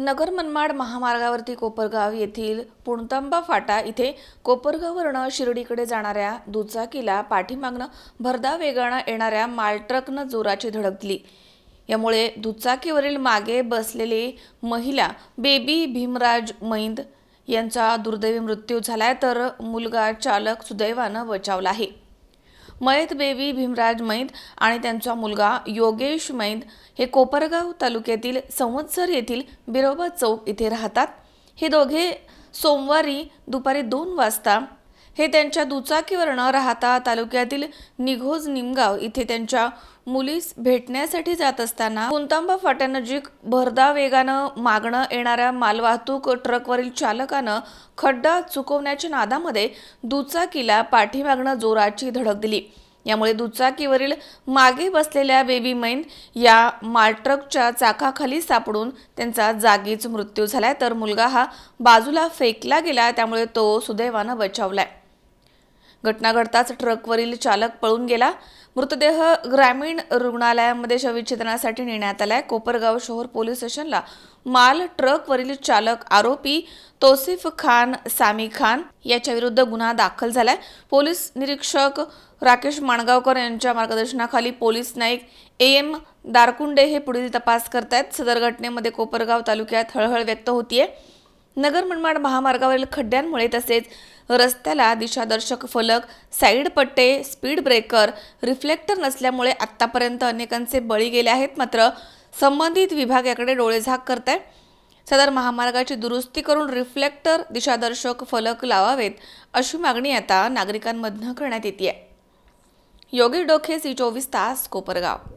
नगर मनमाड महामार्गावरती कोपरगाव येथील पुणतंबा फाटा इथे कोपरगाववरनं शिर्डीकडे जाणाऱ्या दुचाकीला पाठीमागनं भरदा वेगानं येणाऱ्या मालट्रकनं जोराची धडकली यामुळे दुचाकीवरील मागे बसलेली महिला बेबी भीमराज मैंद यांचा दुर्दैवी मृत्यू झालाय तर मुलगा चालक सुदैवानं बचावला आहे मयत बेबी भीमराज मैद आणि त्यांचा मुलगा योगेश मैद हे कोपरगाव तालुक्यातील संवत्सर येथील बिरोबा चौक इथे राहतात हे दोघे सोमवारी दुपारी दोन वाजता हे त्यांच्या दुचाकीवरनं राहता तालुक्यातील निघोज निमगाव इथे त्यांच्या मुलीस भेटण्यासाठी जात असताना कुंतांबा फाट्यानजीक भरदा वेगानं मागणं येणाऱ्या मालवाहतूक ट्रकवरील चालकानं खड्डा चुकवण्याच्या नादामध्ये दुचाकीला पाठीमागणं जोराची धडक दिली यामुळे दुचाकीवरील मागे बसलेल्या बेबी मैन या मालट्रकच्या चाकाखाली सापडून त्यांचा जागीच मृत्यू झालाय तर मुलगा हा बाजूला फेकला गेला त्यामुळे तो सुदैवानं बचावलाय घटना घडताच ट्रकवरील चालक पळून गेला मृतदेह ग्रामीण रुग्णालयामध्ये शविच्छेदनासाठी नेण्यात आलाय कोपरगाव शहर पोलीस स्टेशनला माल ट्रकवरील चालक आरोपी तोसिफ खान सामी खान विरुद्ध गुन्हा दाखल झालाय पोलीस निरीक्षक राकेश माणगावकर यांच्या मार्गदर्शनाखाली police Naik A M Darkunde हे पुढील तपास करतायत सदर घटनेमध्ये कोपरगाव तालुक्यात हळहळ व्यक्त होतीये नगर मनमाड महामार्गावरील खड्ड्यांमुळे तसेच रस्त्याला दिशादर्शक फलक साईड पट्टे स्पीड ब्रेकर रिफ्लेक्टर नसल्यामुळे आत्तापर्यंत अनेकांचे बळी गेले आहेत मात्र संबंधित विभाग याकडे डोळेझाक करत आहे सदर महामार्गाची दुरुस्ती करून रिफ्लेक्टर दिशादर्शक फलक लावावेत अशी मागणी आता नागरिकांमधनं करण्यात येते योगी डोखे सी चोवीस तास कोपरगाव